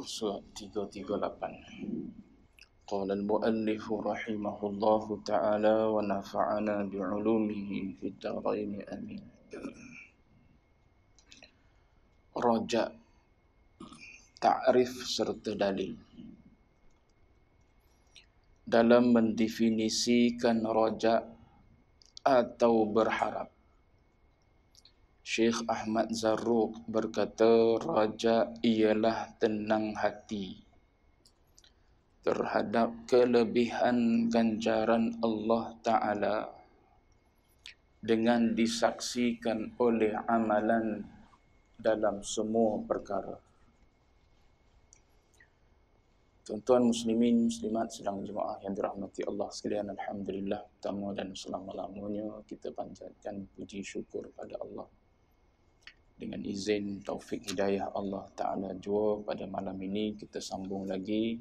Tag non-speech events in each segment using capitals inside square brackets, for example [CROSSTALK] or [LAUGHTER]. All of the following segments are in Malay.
surat 338 Qala al-muallif rahimahullahu ta'ala dan nafa'ana bi'ulumihi fi darain ini. Raja takrif serta dalil dalam mendefinisikan raja atau berharap Syekh Ahmad Zarruq berkata, Raja ialah tenang hati terhadap kelebihan ganjaran Allah Ta'ala dengan disaksikan oleh amalan dalam semua perkara. Tuan-tuan muslimin, muslimat sedang jemaah yang dirahmati Allah sekalian. Alhamdulillah, pertama dan selama-lamanya kita panjatkan puji syukur pada Allah dengan izin taufik hidayah Allah Ta'ala jua pada malam ini kita sambung lagi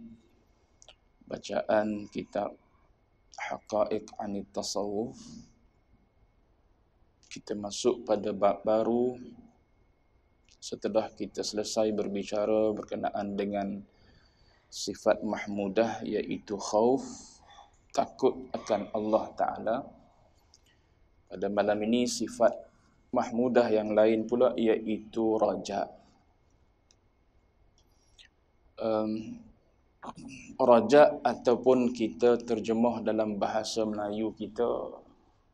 bacaan kitab Haqa'iq Anit Tasawuf kita masuk pada bab baru setelah kita selesai berbicara berkenaan dengan sifat mahmudah iaitu khauf takut akan Allah Ta'ala pada malam ini sifat mahmudah yang lain pula iaitu raja. Um, raja ataupun kita terjemah dalam bahasa Melayu kita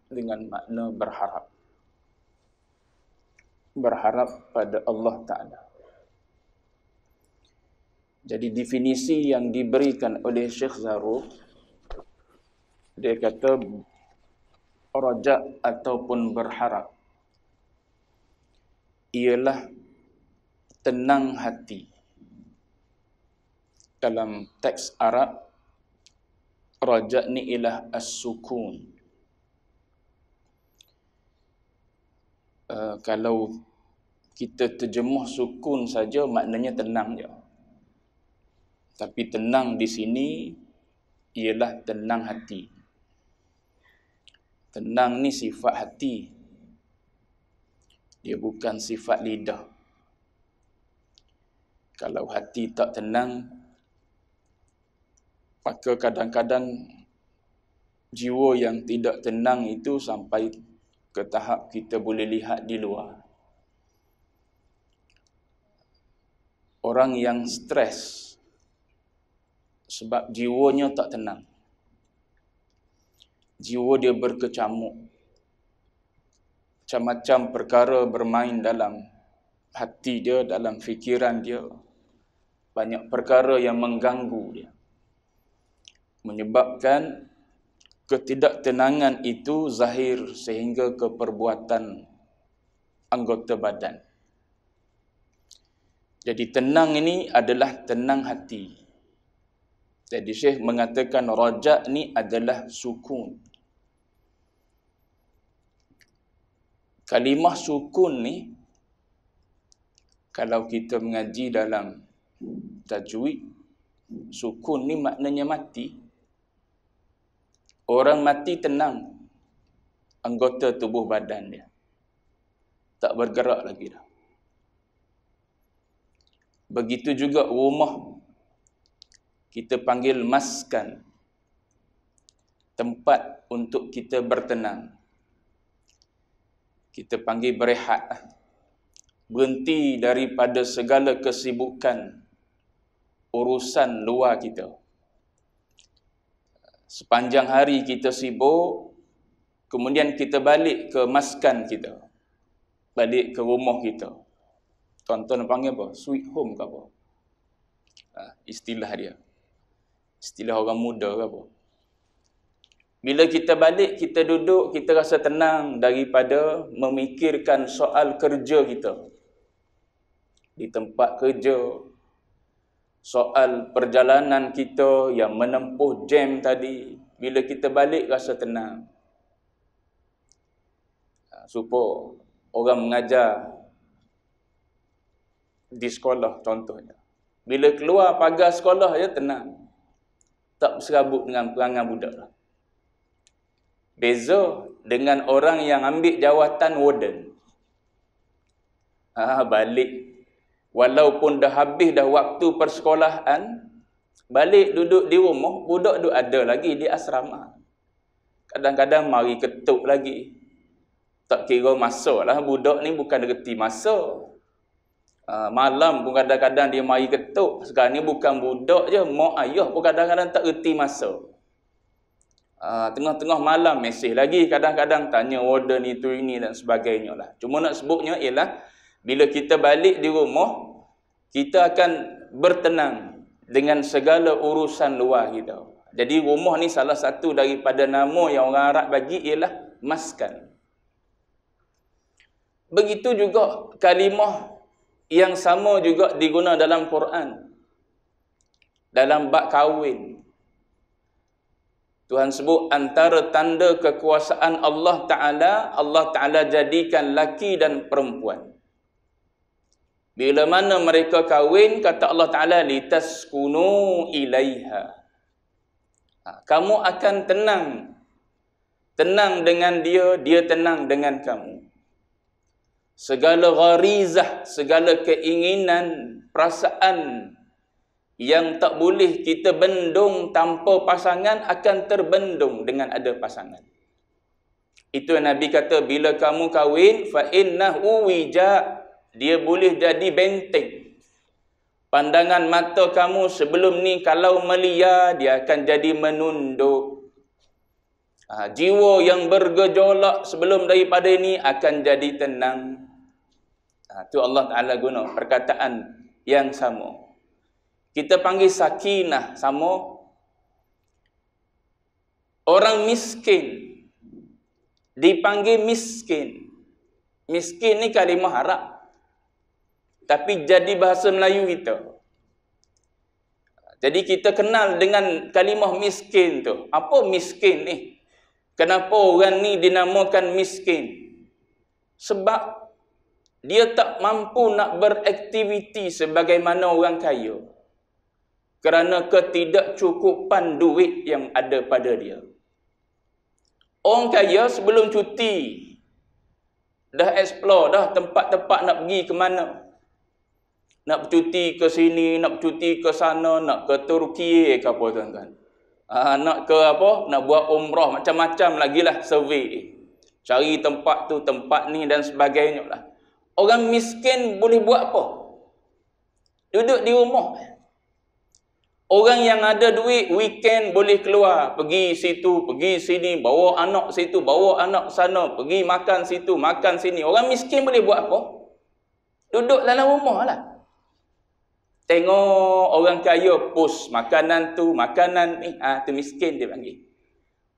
dengan makna berharap. Berharap pada Allah Ta'ala. Jadi definisi yang diberikan oleh Syekh Zaruh, dia kata raja ataupun berharap ialah tenang hati. Dalam teks Arab, Raja ni ialah as-sukun. Uh, kalau kita terjemuh sukun saja maknanya tenang je. Tapi tenang di sini ialah tenang hati. Tenang ni sifat hati dia bukan sifat lidah. Kalau hati tak tenang, maka kadang-kadang jiwa yang tidak tenang itu sampai ke tahap kita boleh lihat di luar. Orang yang stres sebab jiwanya tak tenang. Jiwa dia berkecamuk, macam-macam perkara bermain dalam hati dia, dalam fikiran dia. Banyak perkara yang mengganggu dia. Menyebabkan ketidaktenangan itu zahir sehingga ke perbuatan anggota badan. Jadi tenang ini adalah tenang hati. Jadi Syekh mengatakan rajak ni adalah sukun. Kalimah sukun ni kalau kita mengaji dalam tajwid sukun ni maknanya mati. Orang mati tenang anggota tubuh badan dia. Tak bergerak lagi dah. Begitu juga rumah kita panggil maskan tempat untuk kita bertenang kita panggil berehat berhenti daripada segala kesibukan urusan luar kita sepanjang hari kita sibuk kemudian kita balik ke maskan kita balik ke rumah kita tuan-tuan panggil apa? sweet home ke apa? Ah, istilah dia istilah orang muda ke apa? Bila kita balik, kita duduk, kita rasa tenang daripada memikirkan soal kerja kita. Di tempat kerja, soal perjalanan kita yang menempuh jam tadi, bila kita balik rasa tenang. Ha, supo orang mengajar di sekolah contohnya. Bila keluar pagar sekolah, ya tenang. Tak berserabut dengan pelanggan budak lah. Beza dengan orang yang ambil jawatan warden. Ah, balik. Walaupun dah habis dah waktu persekolahan, balik duduk di rumah, budak duduk ada lagi di asrama. Kadang-kadang mari ketuk lagi. Tak kira masa lah, budak ni bukan reti masa. Uh, malam pun kadang-kadang dia mari ketuk. Sekarang ni bukan budak je, mak ayah pun kadang-kadang tak reti masa. Ah, tengah-tengah malam mesej lagi kadang-kadang tanya warden itu ini dan sebagainya lah. Cuma nak sebutnya ialah bila kita balik di rumah kita akan bertenang dengan segala urusan luar kita. Jadi rumah ni salah satu daripada nama yang orang Arab bagi ialah maskan. Begitu juga kalimah yang sama juga diguna dalam Quran. Dalam bab kahwin. Tuhan sebut antara tanda kekuasaan Allah Ta'ala, Allah Ta'ala jadikan laki dan perempuan. Bila mana mereka kahwin, kata Allah Ta'ala, litas kunu ilaiha. Ha, kamu akan tenang. Tenang dengan dia, dia tenang dengan kamu. Segala gharizah, segala keinginan, perasaan, yang tak boleh kita bendung tanpa pasangan akan terbendung dengan ada pasangan. Itu yang Nabi kata bila kamu kahwin fa innahu wija dia boleh jadi benteng. Pandangan mata kamu sebelum ni kalau melia dia akan jadi menunduk. Ha, jiwa yang bergejolak sebelum daripada ini akan jadi tenang. Itu ha, Allah Ta'ala guna perkataan yang sama. Kita panggil sakinah sama orang miskin dipanggil miskin. Miskin ni kalimah harap, Tapi jadi bahasa Melayu kita. Jadi kita kenal dengan kalimah miskin tu. Apa miskin ni? Kenapa orang ni dinamakan miskin? Sebab dia tak mampu nak beraktiviti sebagaimana orang kaya kerana ketidakcukupan duit yang ada pada dia. Orang kaya sebelum cuti, dah explore dah tempat-tempat nak pergi ke mana. Nak cuti ke sini, nak cuti ke sana, nak ke Turki ke apa tuan-tuan. Uh, nak ke apa, nak buat umrah macam-macam lagi lah survey. Cari tempat tu, tempat ni dan sebagainya lah. Orang miskin boleh buat apa? Duduk di rumah. Duduk di rumah. Orang yang ada duit weekend boleh keluar, pergi situ, pergi sini, bawa anak situ, bawa anak sana, pergi makan situ, makan sini. Orang miskin boleh buat apa? Duduk dalam lah Tengok orang kaya post makanan tu, makanan ni, ha, tu miskin dia panggil.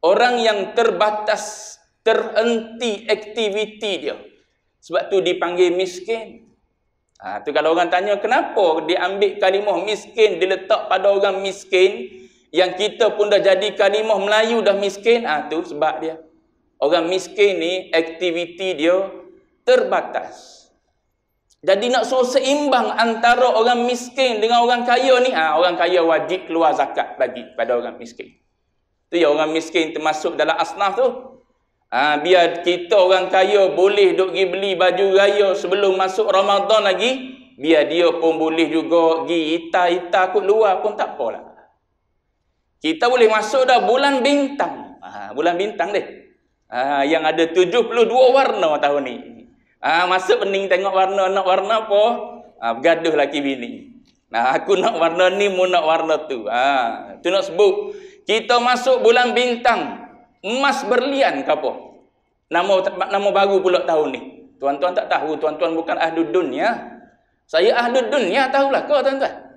Orang yang terbatas, terhenti aktiviti dia. Sebab tu dipanggil miskin. Ha, tu kalau orang tanya, kenapa diambil kalimah miskin, diletak pada orang miskin, yang kita pun dah jadi kalimah Melayu dah miskin? Ha, tu sebab dia. Orang miskin ni, aktiviti dia terbatas. Jadi nak suruh seimbang antara orang miskin dengan orang kaya ni, ha, orang kaya wajib keluar zakat bagi pada orang miskin. Tu ya orang miskin termasuk dalam asnaf tu. Ha, biar kita orang kaya boleh duk pergi beli baju raya sebelum masuk Ramadan lagi. Biar dia pun boleh juga pergi hitah-hitah kot luar pun tak apalah. Kita boleh masuk dah bulan bintang. Ha, bulan bintang deh. Ha, yang ada 72 warna tahun ni. Ha, masuk pening tengok warna nak warna apa. Ha, bergaduh laki bini. Nah, aku nak warna ni, mu nak warna tu. Ha, tu nak sebut. Kita masuk bulan bintang emas berlian ke apa nama nama baru pulak tahun ni tuan-tuan tak tahu tuan-tuan bukan ahli dunia saya ahli dunia tahulah kau tuan-tuan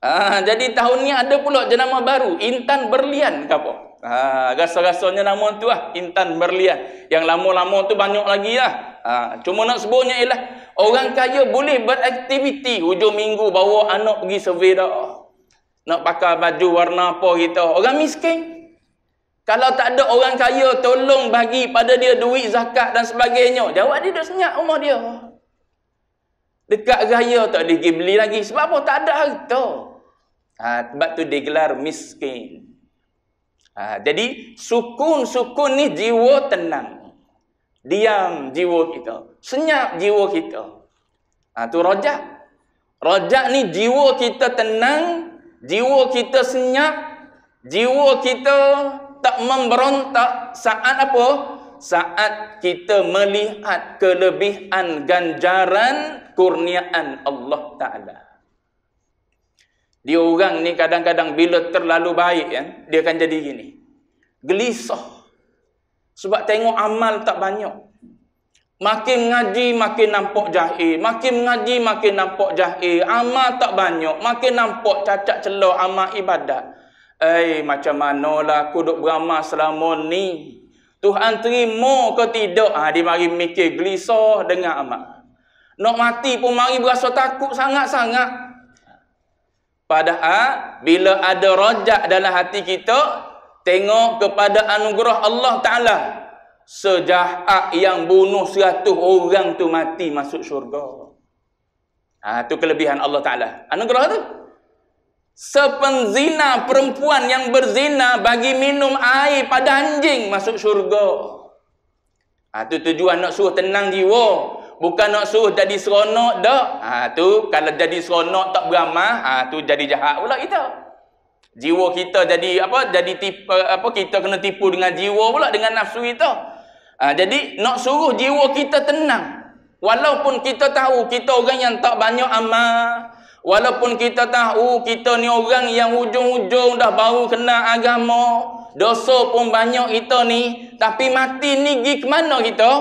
ah jadi tahun ni ada pulak jenama baru intan berlian ke apa ha, ah rasa-rasanya nama tu ah intan berlian yang lama-lama tu banyak lagi lah ah cuma nak sebutnya ialah orang kaya boleh beraktiviti hujung minggu bawa anak pergi survey dah nak pakai baju warna apa kita orang miskin kalau tak ada orang kaya tolong bagi pada dia duit zakat dan sebagainya. Jawab dia duduk senyap rumah dia. Dekat raya tak boleh pergi beli lagi. Sebab apa? Tak ada harta. Ha, sebab tu digelar miskin. Ha, jadi sukun-sukun ni jiwa tenang. Diam jiwa kita. Senyap jiwa kita. Itu ha, rojak. Rojak ni jiwa kita tenang. Jiwa kita senyap. Jiwa kita tak memberontak saat apa? Saat kita melihat kelebihan ganjaran kurniaan Allah Ta'ala. Dia orang ni kadang-kadang bila terlalu baik, ya, dia akan jadi gini. Gelisah. Sebab tengok amal tak banyak. Makin ngaji, makin nampak jahil. Makin ngaji, makin nampak jahil. Amal tak banyak. Makin nampak cacat celah amal ibadat. Eh, macam mana lah aku duduk beramal selama ni. Tuhan terima ke tidak? Ha, dia mari mikir gelisah dengan amat. Nak mati pun mari berasa takut sangat-sangat. Padahal, bila ada rojak dalam hati kita, tengok kepada anugerah Allah Ta'ala. Sejahat yang bunuh seratus orang tu mati masuk syurga. Itu ah, ha, kelebihan Allah Ta'ala. Anugerah tu sepenzina perempuan yang berzina bagi minum air pada anjing masuk syurga. Ha, tu tujuan nak suruh tenang jiwa. Bukan nak suruh jadi seronok dah. Ha, tu kalau jadi seronok tak beramah, ah, ha, tu jadi jahat pula kita. Jiwa kita jadi apa? Jadi tipu, apa kita kena tipu dengan jiwa pula dengan nafsu kita. Ha, jadi nak suruh jiwa kita tenang. Walaupun kita tahu kita orang yang tak banyak amal, Walaupun kita tahu kita ni orang yang hujung-hujung dah baru kena agama, dosa pun banyak kita ni, tapi mati ni pergi ke mana kita?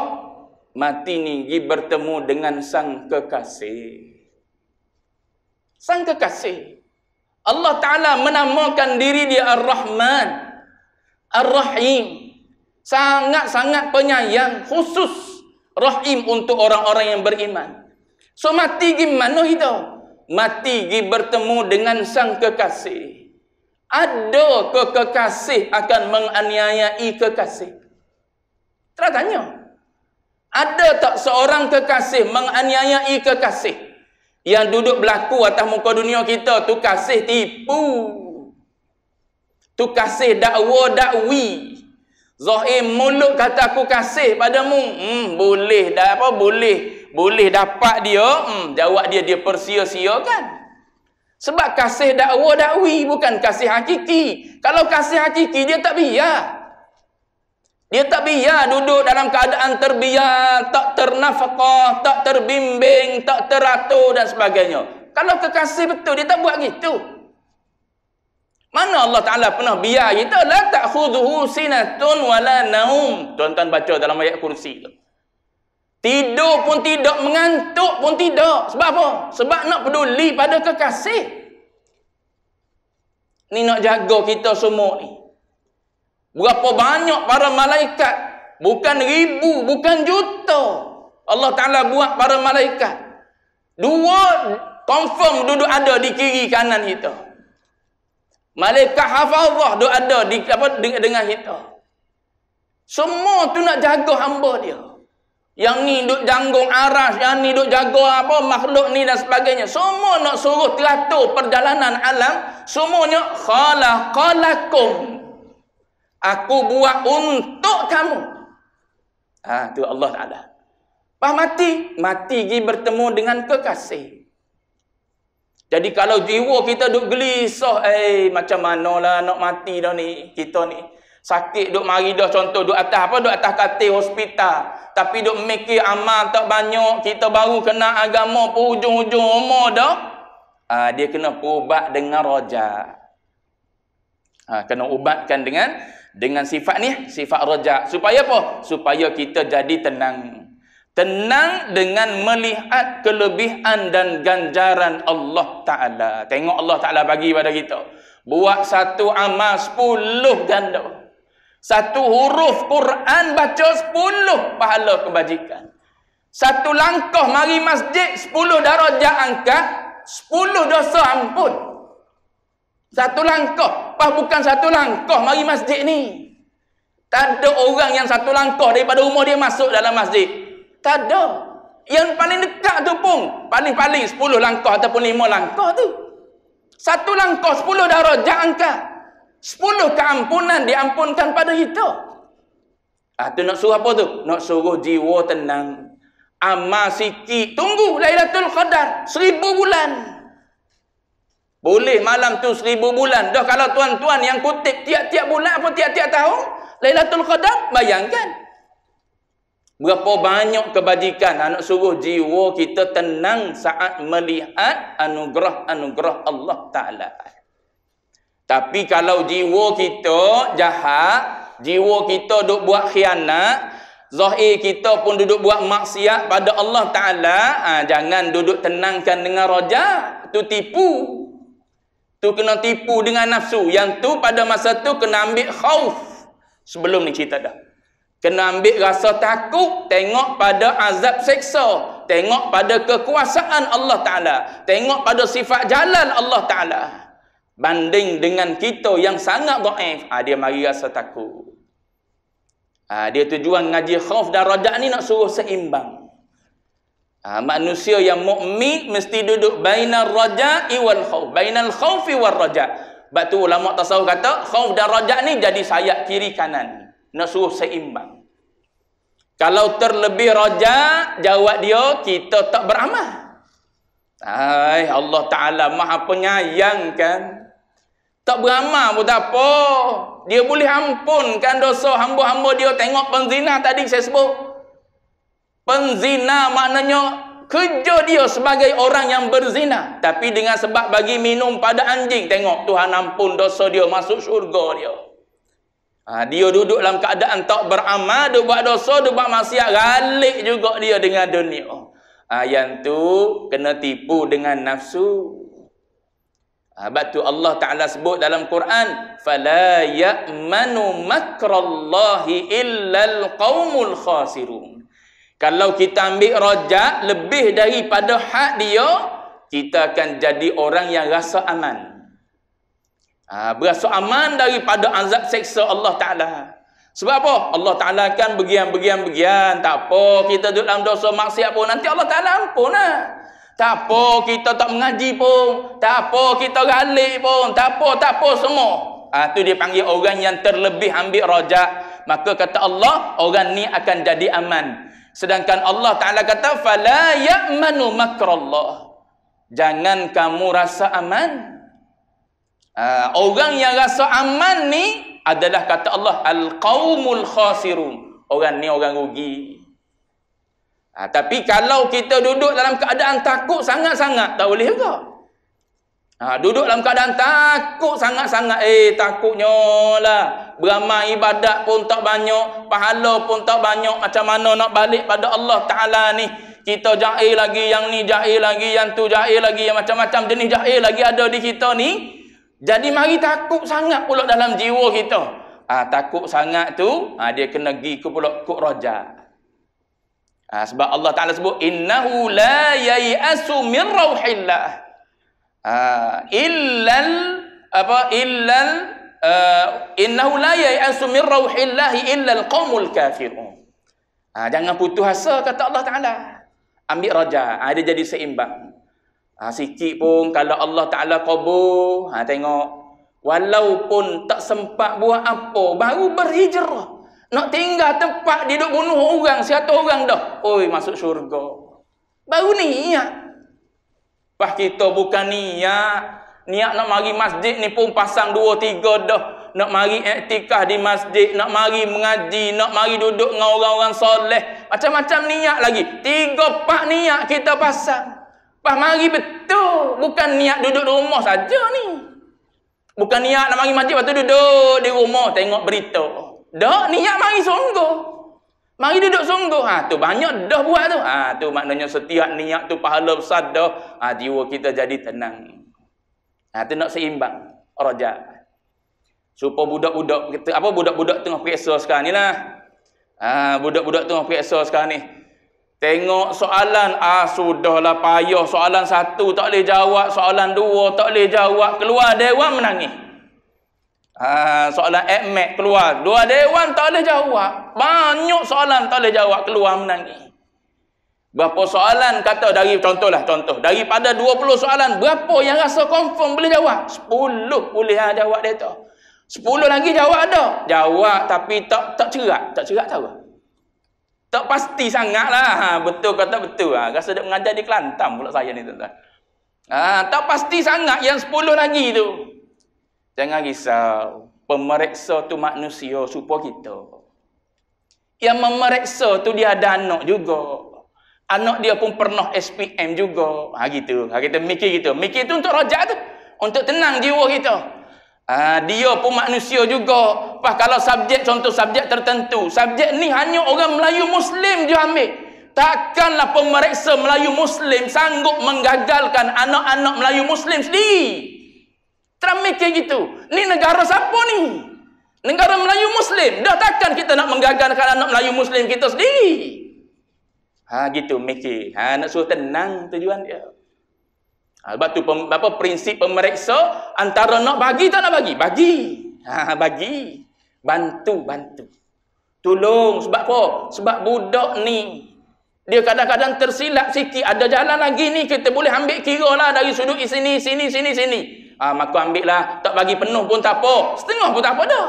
Mati ni pergi bertemu dengan sang kekasih. Sang kekasih. Allah Ta'ala menamakan diri dia Ar-Rahman. Ar-Rahim. Sangat-sangat penyayang khusus Rahim untuk orang-orang yang beriman. So mati gimana kita? mati pergi bertemu dengan sang kekasih. Ada ke kekasih akan menganiayai kekasih? Terus tanya. Ada tak seorang kekasih menganiayai kekasih? Yang duduk berlaku atas muka dunia kita tu kasih tipu. Tu kasih dakwa dakwi. Zahir mulut kata aku kasih padamu. Hmm, boleh dah apa boleh boleh dapat dia, hmm, jawab dia, dia persia-siakan. Sebab kasih dakwa dakwi, bukan kasih hakiki. Kalau kasih hakiki, dia tak biar. Dia tak biar duduk dalam keadaan terbiar, tak ternafkah, tak terbimbing, tak teratur dan sebagainya. Kalau kekasih betul, dia tak buat gitu. Mana Allah Ta'ala pernah biar kita? La ta'khuduhu sinatun wala naum. Tuan-tuan baca dalam ayat kursi tu. Tidur pun tidak, mengantuk pun tidak. Sebab apa? Sebab nak peduli pada kekasih. Ni nak jaga kita semua ni. Berapa banyak para malaikat? Bukan ribu, bukan juta. Allah Ta'ala buat para malaikat. Dua confirm duduk ada di kiri kanan kita. Malaikat hafazah duduk ada di, apa, dengan kita. Semua tu nak jaga hamba dia. Yang ni duk janggung aras, yang ni duk jaga apa makhluk ni dan sebagainya. Semua nak suruh teratur perjalanan alam, semuanya khalaqalakum. Aku buat untuk kamu. Ha tu Allah Taala. Pas mati, mati pergi bertemu dengan kekasih. Jadi kalau jiwa kita duk gelisah, eh macam manalah nak mati dah ni kita ni. Sakit duk mari dah contoh duk atas apa duk atas katil hospital. Tapi duk mikir amal tak banyak, kita baru kena agama pun hujung-hujung umur dah. Ah dia kena ubat dengan roja. Ah kena ubatkan dengan dengan sifat ni, sifat roja Supaya apa? Supaya kita jadi tenang. Tenang dengan melihat kelebihan dan ganjaran Allah Taala. Tengok Allah Taala bagi pada kita. Buat satu amal sepuluh ganda. Satu huruf Quran baca sepuluh pahala kebajikan. Satu langkah mari masjid sepuluh darajat angka sepuluh dosa ampun. Satu langkah. Pas bukan satu langkah mari masjid ni. Tak ada orang yang satu langkah daripada rumah dia masuk dalam masjid. Tak ada. Yang paling dekat tu pun. Paling-paling sepuluh -paling langkah ataupun lima langkah tu. Satu langkah sepuluh darajat angka. Sepuluh keampunan diampunkan pada kita. Itu ah, nak suruh apa tu? Nak suruh jiwa tenang. Amal sikit. Tunggu Lailatul Qadar. Seribu bulan. Boleh malam tu seribu bulan. Dah kalau tuan-tuan yang kutip tiap-tiap bulan apa tiap-tiap tahun. Lailatul Qadar bayangkan. Berapa banyak kebajikan ah, nak suruh jiwa kita tenang saat melihat anugerah-anugerah Allah Ta'ala. Ta'ala. Tapi kalau jiwa kita jahat, jiwa kita duk buat khianat, zohi kita pun duduk buat maksiat pada Allah Ta'ala, ha, jangan duduk tenangkan dengan roja, tu tipu. Tu kena tipu dengan nafsu. Yang tu pada masa tu kena ambil khauf. Sebelum ni cerita dah. Kena ambil rasa takut, tengok pada azab seksa. Tengok pada kekuasaan Allah Ta'ala. Tengok pada sifat jalan Allah Ta'ala. Banding dengan kita yang sangat do'if. Ha, ah, dia mari rasa takut. Ha, dia tujuan ngaji khauf dan rajak ni nak suruh seimbang. Ha, manusia yang mukmin mesti duduk bainal rajak iwal khauf. Bainal khauf iwal rajak. Sebab tu ulama tasawuf kata khauf dan rajak ni jadi sayap kiri kanan. Nak suruh seimbang. Kalau terlebih rajak, jawab dia, kita tak beramah. Hai Allah Ta'ala maha penyayang kan. Tak beramal pun tak apa. Dia boleh ampunkan dosa hamba-hamba dia tengok penzina tadi saya sebut. Penzina maknanya kerja dia sebagai orang yang berzina. Tapi dengan sebab bagi minum pada anjing. Tengok Tuhan ampun dosa dia masuk syurga dia. Ha, dia duduk dalam keadaan tak beramal. Dia buat dosa, dia buat maksiat. Galik juga dia dengan dunia. Ha, yang tu kena tipu dengan nafsu. Ha, batu Allah Ta'ala sebut dalam Quran, فَلَا يَأْمَنُ مَكْرَ illa إِلَّا الْقَوْمُ الْخَاسِرُونَ Kalau kita ambil rojak lebih daripada hak dia, kita akan jadi orang yang rasa aman. Ha, berasa aman daripada azab seksa Allah Ta'ala. Sebab apa? Allah Ta'ala kan begian, begian, begian. Tak apa, kita duduk dalam dosa maksiat pun. Nanti Allah Ta'ala ampun lah. Tak apa kita tak mengaji pun. Tak apa kita galik pun. Tak apa, tak apa semua. Ha, ah, itu dia panggil orang yang terlebih ambil rojak. Maka kata Allah, orang ni akan jadi aman. Sedangkan Allah Ta'ala kata, فَلَا يَأْمَنُ مَكْرَ اللَّهِ Jangan kamu rasa aman. Ha, orang yang rasa aman ni adalah kata Allah, al الْقَوْمُ الْخَاسِرُونَ Orang ni orang rugi. Ha, tapi kalau kita duduk dalam keadaan takut sangat-sangat, tak boleh juga. Ha, duduk dalam keadaan takut sangat-sangat, eh takutnya lah. Beramal ibadat pun tak banyak, pahala pun tak banyak. Macam mana nak balik pada Allah Ta'ala ni. Kita jahil lagi yang ni, jahil lagi yang tu, jahil lagi yang macam-macam jenis jahil lagi ada di kita ni. Jadi mari takut sangat pula dalam jiwa kita. Ha, takut sangat tu, ha, dia kena pergi ke pulak kuk rajah. Ha, sebab Allah Taala sebut innahu la yai'asu min rauhillah. Ha, illal apa illal uh, innahu la yai'asu min rauhillah illa alqaumul kafirun. Ha, jangan putus asa kata Allah Taala. Ambil raja, ha, dia jadi seimbang. Ha, sikit pun kalau Allah Taala qabul, ha, tengok walaupun tak sempat buat apa, baru berhijrah. Nak tinggal tempat dia duduk bunuh orang, seratus orang dah. Oi, masuk syurga. Baru niat. Pas kita bukan niat. Niat nak mari masjid ni pun pasang dua, tiga dah. Nak mari iktikah di masjid, nak mari mengaji, nak mari duduk dengan orang-orang soleh. Macam-macam niat lagi. Tiga, pak niat kita pasang. Pas mari betul. Bukan niat duduk di rumah saja ni. Bukan niat nak mari masjid, lepas tu duduk di rumah tengok berita. Dok niat mari sungguh. Mari duduk sungguh. Ha tu banyak dah buat tu. Ha tu maknanya setiap niat tu pahala besar dah. Ha jiwa kita jadi tenang. Ha tu nak seimbang. Rajak. Supo budak-budak kita apa budak-budak tengah periksa sekarang ni lah. Ha budak-budak tengah periksa sekarang ni. Tengok soalan ah sudahlah payah soalan satu tak boleh jawab, soalan dua tak boleh jawab, keluar dewan menangis. Ha, soalan Ahmed keluar. Dua dewan tak boleh jawab. Banyak soalan tak boleh jawab keluar menangis. Berapa soalan kata dari contohlah contoh. Daripada 20 soalan, berapa yang rasa confirm boleh jawab? 10 boleh ha, jawab dia tu. 10 lagi jawab ada. Jawab tapi tak tak cerak. Tak cerak tahu. Tak pasti sangatlah. Ha, betul kata betul. Ha, rasa dia mengajar di Kelantan pula saya ni tuan-tuan. Ha, tak pasti sangat yang 10 lagi tu. Jangan risau. Pemeriksa tu manusia supaya kita. Yang memeriksa tu dia ada anak juga. Anak dia pun pernah SPM juga. Ha gitu. Ha kita mikir gitu. Mikir tu untuk rojak tu. Untuk tenang jiwa kita. Ha, dia pun manusia juga. Pas kalau subjek contoh subjek tertentu. Subjek ni hanya orang Melayu Muslim dia ambil. Takkanlah pemeriksa Melayu Muslim sanggup menggagalkan anak-anak Melayu Muslim sendiri. Teramik yang gitu. Ni negara siapa ni? Negara Melayu Muslim. Dah takkan kita nak menggagalkan anak Melayu Muslim kita sendiri. Ha gitu mikir. Ha nak suruh tenang tujuan dia. Ha, sebab tu pem, apa, prinsip pemeriksa antara nak bagi tak nak bagi. Bagi. Ha bagi. Bantu, bantu. Tolong sebab apa? Sebab budak ni dia kadang-kadang tersilap sikit. Ada jalan lagi ni kita boleh ambil kira lah dari sudut sini, sini, sini, sini. Ah, maka ambil lah. Tak bagi penuh pun tak apa. Setengah pun tak apa dah.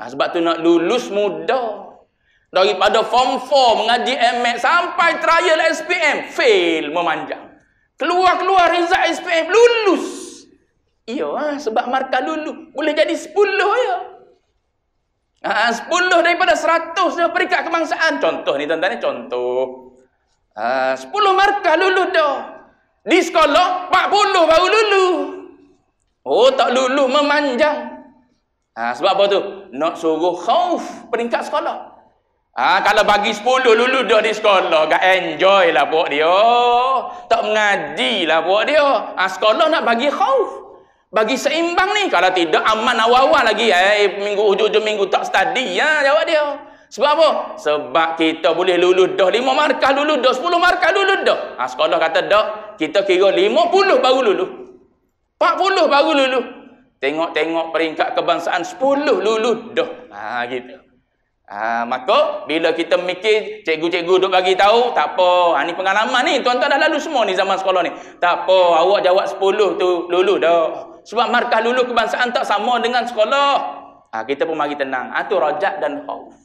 Ah, sebab tu nak lulus mudah. Daripada form 4 mengaji MAT sampai trial SPM. Fail memanjang. Keluar-keluar result SPM. Lulus. Ya, ah, sebab markah lulus. Boleh jadi 10 ya. Ah, 10 daripada 100 dah peringkat kebangsaan. Contoh ni tuan-tuan ni contoh. Ah, 10 markah lulus dah. Di sekolah 40 baru lulu. Oh tak lulu memanjang. Ha, sebab apa tu? Nak suruh khauf peringkat sekolah. Ha, kalau bagi 10 lulu dah di sekolah, gak enjoy lah buat dia. Tak mengaji lah buat dia. Ha, sekolah nak bagi khauf. Bagi seimbang ni. Kalau tidak aman awal-awal lagi. Eh, minggu hujung-hujung minggu tak study. Ya, jawab dia. Sebab apa? Sebab kita boleh lulus dah lima markah lulus dah, sepuluh markah lulus dah. Ha, sekolah kata dah, kita kira 50 baru lulus. puluh baru lulus. Tengok-tengok peringkat kebangsaan sepuluh lulus dah. Ha, gitu. Ha, maka bila kita mikir cikgu-cikgu duk bagi tahu, tak apa. Ha, ni pengalaman ni, tuan-tuan dah lalu semua ni zaman sekolah ni. Tak apa, awak jawab 10 tu lulu dah. Sebab markah lulu kebangsaan tak sama dengan sekolah. Ha, kita pun mari tenang. Ha, tu rajak dan khawf.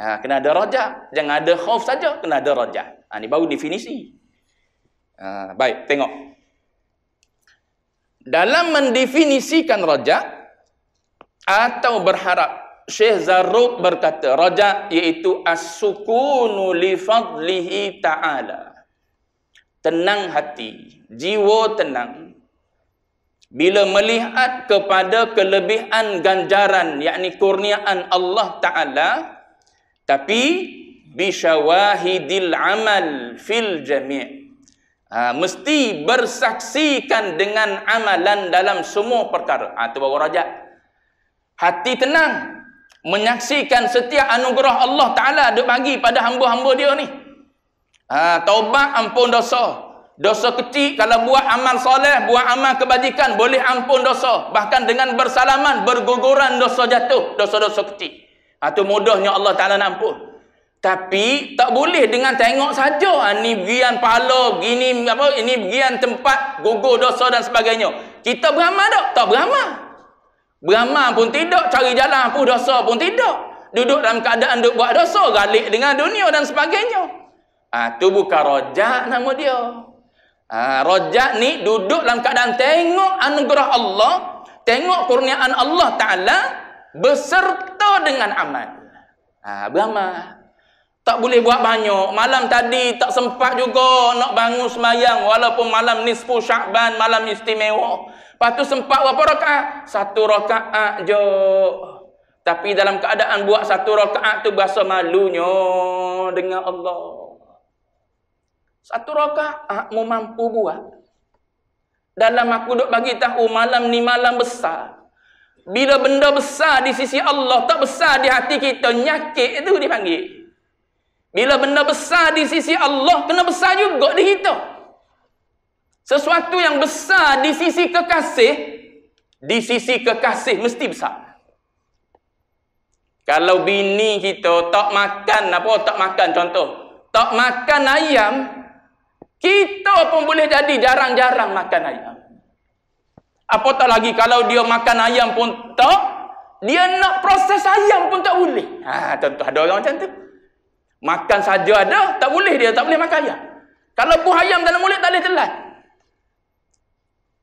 Ha, kena ada rajah. Jangan ada khauf saja, kena ada rajah. Ha, ini baru definisi. Ha, baik, tengok. Dalam mendefinisikan rajah, atau berharap, Syekh Zarruq berkata, rajah iaitu as-sukunu li fadlihi ta'ala. Tenang hati, jiwa tenang. Bila melihat kepada kelebihan ganjaran, yakni kurniaan Allah Ta'ala, tapi bisyawahidil amal fil jami' ha, mesti bersaksikan dengan amalan dalam semua perkara ha, itu baru rajak hati tenang menyaksikan setiap anugerah Allah Ta'ala dia bagi pada hamba-hamba dia ni ha, taubat ampun dosa dosa kecil kalau buat amal soleh buat amal kebajikan boleh ampun dosa bahkan dengan bersalaman berguguran dosa jatuh dosa-dosa kecil atau mudahnya Allah Ta'ala nampun. Tapi tak boleh dengan tengok saja. Ini ah, bagian pala, gini, apa, ini bagian tempat gugur dosa dan sebagainya. Kita beramal tak? Tak beramal. Beramal pun tidak. Cari jalan pun dosa pun tidak. Duduk dalam keadaan duduk buat dosa. Galik dengan dunia dan sebagainya. Ah ha, tu bukan rojak nama dia. Ah ha, rojak ni duduk dalam keadaan tengok anugerah Allah, tengok kurniaan Allah Taala, beserta dengan amal. Ha, beramal. Tak boleh buat banyak. Malam tadi tak sempat juga nak bangun semayang. Walaupun malam nisfu syakban, malam istimewa. Lepas tu sempat berapa rakaat? Satu rakaat je. Tapi dalam keadaan buat satu rakaat tu berasa malunya dengan Allah. Satu rakaat mu mampu buat. Dalam aku duk bagi tahu malam ni malam besar. Bila benda besar di sisi Allah tak besar di hati kita, nyakit itu dipanggil. Bila benda besar di sisi Allah kena besar juga di kita. Sesuatu yang besar di sisi kekasih, di sisi kekasih mesti besar. Kalau bini kita tak makan apa tak makan contoh, tak makan ayam, kita pun boleh jadi jarang-jarang makan ayam. Apatah lagi kalau dia makan ayam pun tak, dia nak proses ayam pun tak boleh. Ha, tentu ada orang macam tu. Makan saja ada, tak boleh dia, tak boleh makan ayam. Kalau buah ayam dalam mulut, tak boleh telan.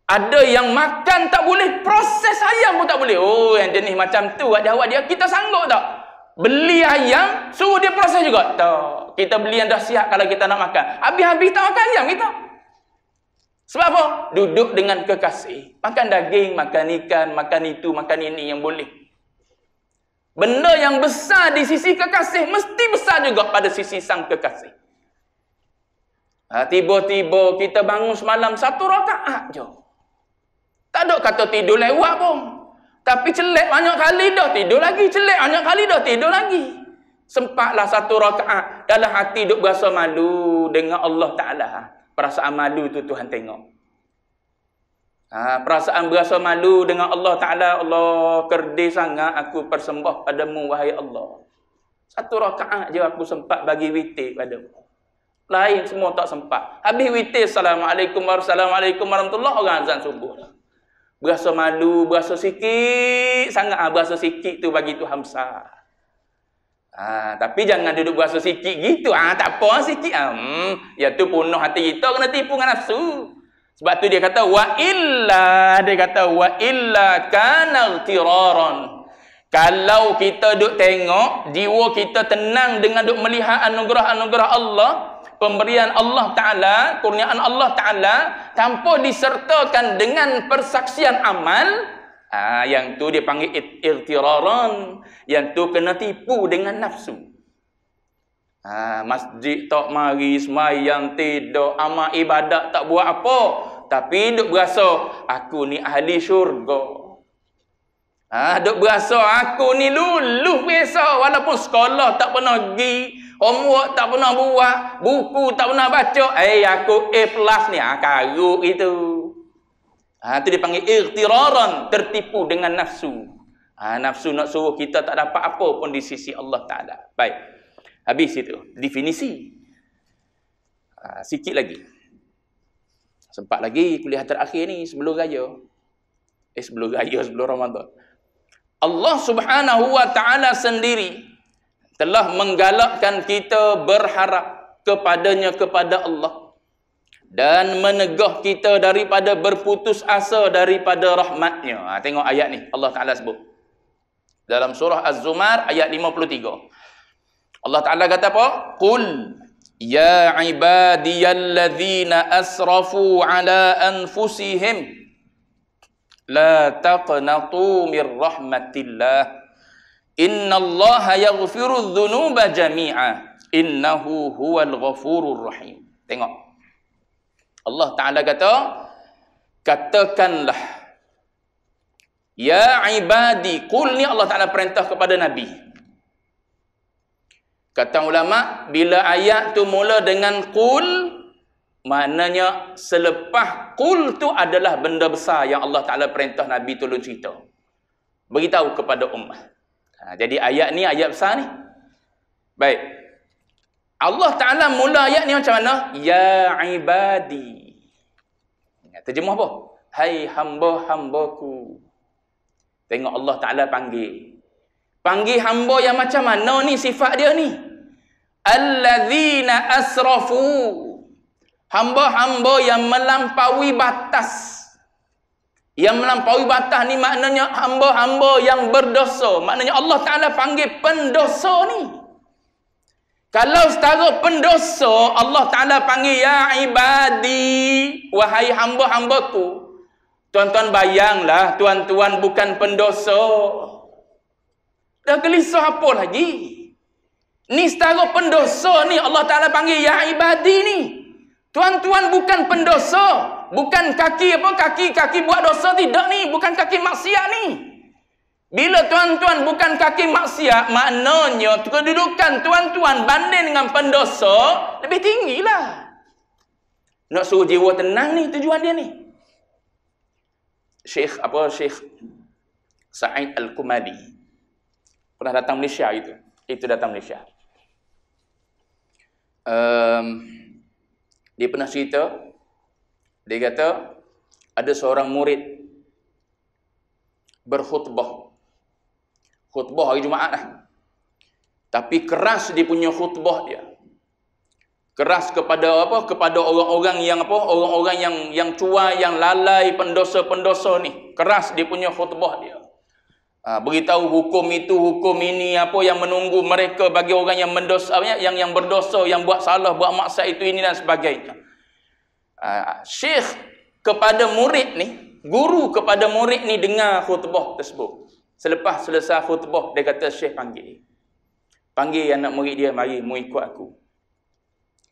Ada yang makan tak boleh, proses ayam pun tak boleh. Oh, yang jenis macam tu, ada awak dia, kita sanggup tak? Beli ayam, suruh dia proses juga. Tak, kita beli yang dah siap kalau kita nak makan. Habis-habis tak makan ayam kita. Sebab apa? Duduk dengan kekasih. Makan daging, makan ikan, makan itu, makan ini yang boleh. Benda yang besar di sisi kekasih, mesti besar juga pada sisi sang kekasih. Ha, tiba-tiba ha, kita bangun semalam satu rakaat je. Tak ada kata tidur lewat pun. Tapi celek banyak kali dah tidur lagi. Celek banyak kali dah tidur lagi. Sempatlah satu rakaat. Dalam hati duduk berasa malu dengan Allah Ta'ala perasaan malu tu Tuhan tengok. Ha, perasaan berasa malu dengan Allah Ta'ala. Allah kerdi sangat aku persembah padamu wahai Allah. Satu rakaat je aku sempat bagi witir padamu. Lain semua tak sempat. Habis witir Assalamualaikum warahmatullahi wabarakatuh. Orang azan subuh. Berasa malu, berasa sikit sangat. Ha, berasa sikit tu bagi Tuhan besar. Ha, tapi jangan duduk berasa sikit gitu. ha, tak apa ha, sikit. Ha. Hmm, ya tu punuh hati kita kena tipu dengan nafsu. Sebab tu dia kata wa illa dia kata wa illa kana tiraran. Kalau kita duduk tengok jiwa kita tenang dengan duduk melihat anugerah-anugerah Allah, pemberian Allah Taala, kurniaan Allah Taala tanpa disertakan dengan persaksian amal, Ha, yang tu dia panggil irtiraran. Yang tu kena tipu dengan nafsu. Ha, masjid tak mari, semayang tidak, amal ibadat tak buat apa. Tapi duk berasa, aku ni ahli syurga. Ha, duk berasa, aku ni luluh biasa. Walaupun sekolah tak pernah pergi, homework tak pernah buat, buku tak pernah baca. Eh, aku A plus ni. Ha, karuk itu. Ha, itu dipanggil irtiraran, tertipu dengan nafsu. Ha, nafsu nak suruh kita tak dapat apa pun di sisi Allah Ta'ala. Baik. Habis itu. Definisi. Ha, sikit lagi. Sempat lagi kuliah terakhir ni sebelum raya. Eh, sebelum raya, [LAUGHS] sebelum Ramadan. Allah Subhanahu Wa Ta'ala sendiri telah menggalakkan kita berharap kepadanya kepada Allah dan menegah kita daripada berputus asa daripada rahmatnya. Ha, tengok ayat ni Allah Ta'ala sebut. Dalam surah Az-Zumar ayat 53. Allah Ta'ala kata apa? Qul ya ibadiyalladhina asrafu ala anfusihim la taqnatu mir rahmatillah Allah yaghfiru dhunuba jami'a innahu huwal ghafurur rahim. Tengok Allah Ta'ala kata, Katakanlah, Ya ibadi, kul ni Allah Ta'ala perintah kepada Nabi. Kata ulama, bila ayat tu mula dengan kul, maknanya selepas kul tu adalah benda besar yang Allah Ta'ala perintah Nabi tolong cerita. Beritahu kepada umat. Ha, jadi ayat ni, ayat besar ni. Baik, Allah Ta'ala mula ayat ni macam mana? Ya ibadi. Terjemah apa? Hai hamba-hambaku. Tengok Allah Ta'ala panggil. Panggil hamba yang macam mana ni sifat dia ni? Allazina asrafu. Hamba-hamba yang melampaui batas. Yang melampaui batas ni maknanya hamba-hamba yang berdosa. Maknanya Allah Ta'ala panggil pendosa ni. Kalau setara pendosa, Allah Ta'ala panggil, Ya ibadi, wahai hamba-hambaku. Tuan-tuan bayanglah, tuan-tuan bukan pendosa. Dah gelisah apa lagi? Ni setara pendosa ni, Allah Ta'ala panggil, Ya ibadi ni. Tuan-tuan bukan pendosa. Bukan kaki apa, kaki-kaki buat dosa tidak ni. Bukan kaki maksiat ni. Bila tuan-tuan bukan kaki maksiat, maknanya kedudukan tuan-tuan banding dengan pendosa, lebih tinggilah. Nak suruh jiwa tenang ni tujuan dia ni. Syekh apa Syekh Sa'id Al-Kumadi. Pernah datang Malaysia itu. Itu datang Malaysia. Um, dia pernah cerita. Dia kata, ada seorang murid berkhutbah khutbah hari Jumaat lah. Tapi keras dia punya khutbah dia. Keras kepada apa? Kepada orang-orang yang apa? Orang-orang yang yang cua, yang lalai, pendosa-pendosa ni. Keras dia punya khutbah dia. Ha, beritahu hukum itu, hukum ini, apa yang menunggu mereka bagi orang yang mendosa, ya? yang yang berdosa, yang buat salah, buat maksa itu ini dan sebagainya. Ha, Syekh kepada murid ni, guru kepada murid ni dengar khutbah tersebut. Selepas selesai khutbah, dia kata Syekh panggil. Panggil anak murid dia, mari mu ikut aku.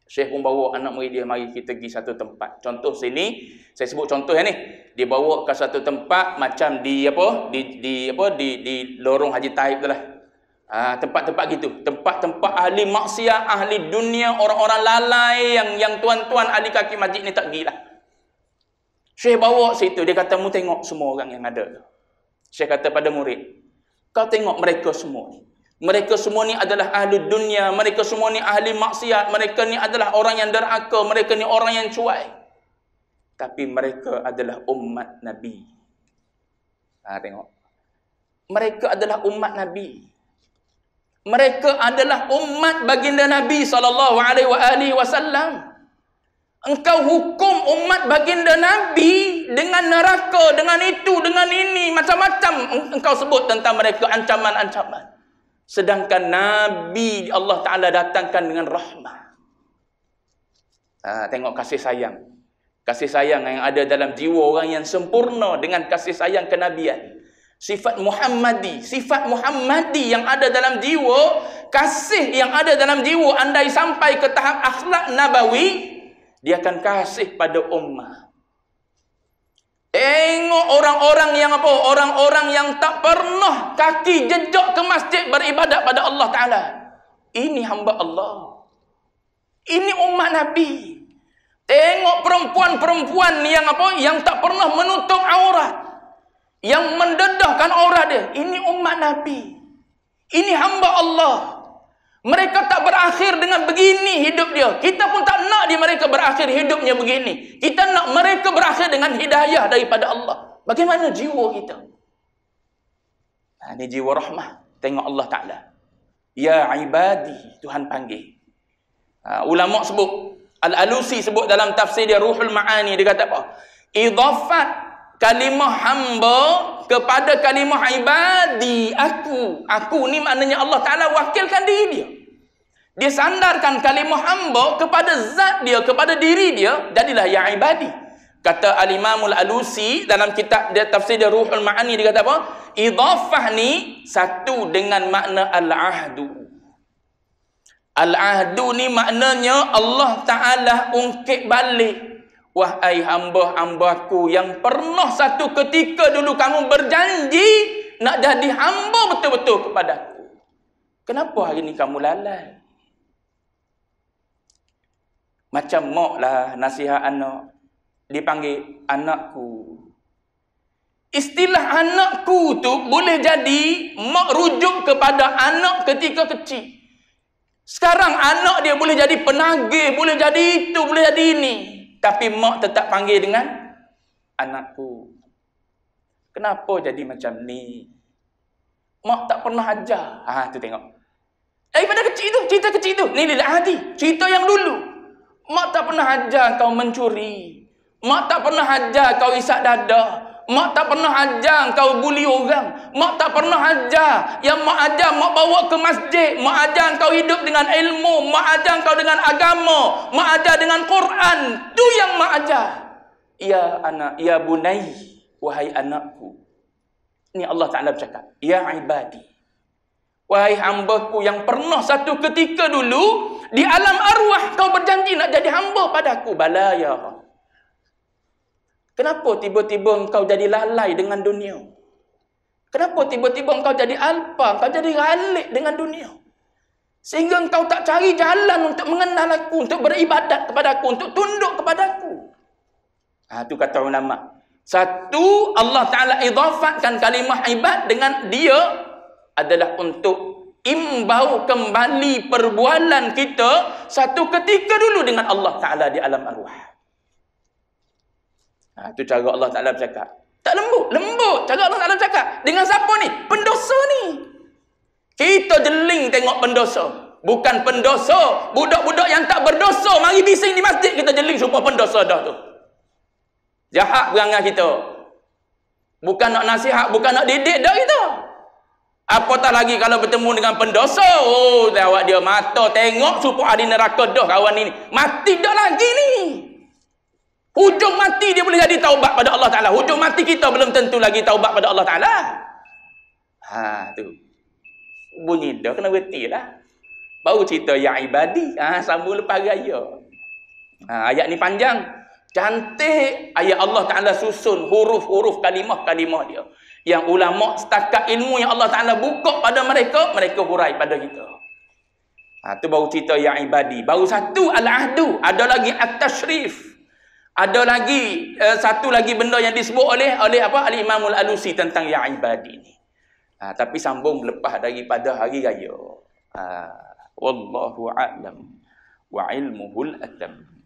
Syekh pun bawa anak murid dia, mari kita pergi satu tempat. Contoh sini, saya sebut contoh ni. Dia bawa ke satu tempat macam di apa? Di, di apa? Di, di lorong Haji Taib tu lah. Ah, tempat-tempat ha, gitu. Tempat-tempat ahli maksiat, ahli dunia, orang-orang lalai yang yang tuan-tuan ahli kaki masjid ni tak gila. Syekh bawa situ, dia kata, mu tengok semua orang yang ada tu. Syekh kata pada murid, kau tengok mereka semua Mereka semua ni adalah ahli dunia, mereka semua ni ahli maksiat, mereka ni adalah orang yang deraka, mereka ni orang yang cuai. Tapi mereka adalah umat Nabi. Ha, tengok. Mereka adalah umat Nabi. Mereka adalah umat baginda Nabi sallallahu alaihi wa alihi wasallam. Engkau hukum umat baginda Nabi dengan neraka, dengan itu, dengan ini, macam-macam engkau sebut tentang mereka ancaman-ancaman. Sedangkan Nabi Allah Ta'ala datangkan dengan rahmat. Ha, tengok kasih sayang. Kasih sayang yang ada dalam jiwa orang yang sempurna dengan kasih sayang kenabian. Sifat Muhammadi. Sifat Muhammadi yang ada dalam jiwa. Kasih yang ada dalam jiwa. Andai sampai ke tahap akhlak nabawi dia akan kasih pada ummah tengok orang-orang yang apa orang-orang yang tak pernah kaki jejak ke masjid beribadat pada Allah taala ini hamba Allah ini umat nabi tengok perempuan-perempuan yang apa yang tak pernah menutup aurat yang mendedahkan aurat dia ini umat nabi ini hamba Allah mereka tak berakhir dengan begini hidup dia. Kita pun tak nak di mereka berakhir hidupnya begini. Kita nak mereka berakhir dengan hidayah daripada Allah. Bagaimana jiwa kita? ini jiwa rahmah. Tengok Allah Ta'ala. Ya ibadi, Tuhan panggil. Ha, ulama' sebut. Al-Alusi sebut dalam tafsir dia Ruhul Ma'ani. Dia kata apa? Idhafat kalimah hamba kepada kalimah ibadi aku aku ni maknanya Allah Ta'ala wakilkan diri dia dia sandarkan kalimah hamba kepada zat dia, kepada diri dia, jadilah yang ibadi. Kata Al-Imamul Alusi dalam kitab dia tafsir dia Ruhul Ma'ani dia kata apa? Idhafah ni satu dengan makna Al-Ahdu. Al-Ahdu ni maknanya Allah Ta'ala ungkit balik. Wahai hamba-hambaku yang pernah satu ketika dulu kamu berjanji nak jadi hamba betul-betul kepada aku. Kenapa hari ni kamu lalai? Macam mak lah nasihat anak. Dipanggil anakku. Istilah anakku tu boleh jadi mak rujuk kepada anak ketika kecil. Sekarang anak dia boleh jadi penagih, boleh jadi itu, boleh jadi ini. Tapi mak tetap panggil dengan anakku. Kenapa jadi macam ni? Mak tak pernah ajar. Ha, tu tengok. Daripada kecil tu, cerita kecil tu. Ni lelak hati. Cerita yang dulu. Mak tak pernah ajar kau mencuri. Mak tak pernah ajar kau isak dada. Mak tak pernah ajar kau buli orang. Mak tak pernah ajar. Yang mak ajar, mak bawa ke masjid. Mak ajar kau hidup dengan ilmu. Mak ajar kau dengan agama. Mak ajar dengan Quran. Itu yang mak ajar. Ya anak, ya bunai. Wahai anakku. Ini Allah Ta'ala bercakap. Ya ibadi. Wahai hambaku yang pernah satu ketika dulu di alam arwah kau berjanji nak jadi hamba padaku. Bala ya Kenapa tiba-tiba kau jadi lalai dengan dunia? Kenapa tiba-tiba kau jadi alpa? Kau jadi ralik dengan dunia? Sehingga kau tak cari jalan untuk mengenal aku, untuk beribadat kepada aku, untuk tunduk kepada aku. Ha, ah, itu kata nama Satu, Allah Ta'ala idhafatkan kalimah ibad dengan dia adalah untuk imbau kembali perbualan kita satu ketika dulu dengan Allah Ta'ala di alam arwah. Ha, itu cara Allah Ta'ala bercakap. Tak lembut, lembut. Cara Allah Ta'ala bercakap. Dengan siapa ni? Pendosa ni. Kita jeling tengok pendosa. Bukan pendosa. Budak-budak yang tak berdosa. Mari bising di masjid kita jeling supaya pendosa dah tu. Jahat perangai kita. Bukan nak nasihat, bukan nak didik dah kita. Kita. Apatah lagi kalau bertemu dengan pendosa. Oh, lewat dia mata tengok supaya ahli neraka dah kawan ini. Mati dah lagi ni. Hujung mati dia boleh jadi taubat pada Allah Ta'ala. Hujung mati kita belum tentu lagi taubat pada Allah Ta'ala. Ha, tu. Bunyi dah, kena berhenti lah. Baru cerita, ya ibadi. Ha, sambung lepas raya. Ha, ayat ni panjang. Cantik ayat Allah Ta'ala susun huruf-huruf kalimah-kalimah dia yang ulama setakat ilmu yang Allah Taala buka pada mereka mereka hurai pada kita. Ha tu baru cerita yang ibadi. Baru satu al-ahdu, ada lagi at-tashrif. Ada lagi uh, satu lagi benda yang disebut oleh oleh apa al-Imamul Alusi tentang yang ibadi ni. Ha, tapi sambung lepas daripada hari raya. Ha, wallahu a'lam wa ilmuhul atam.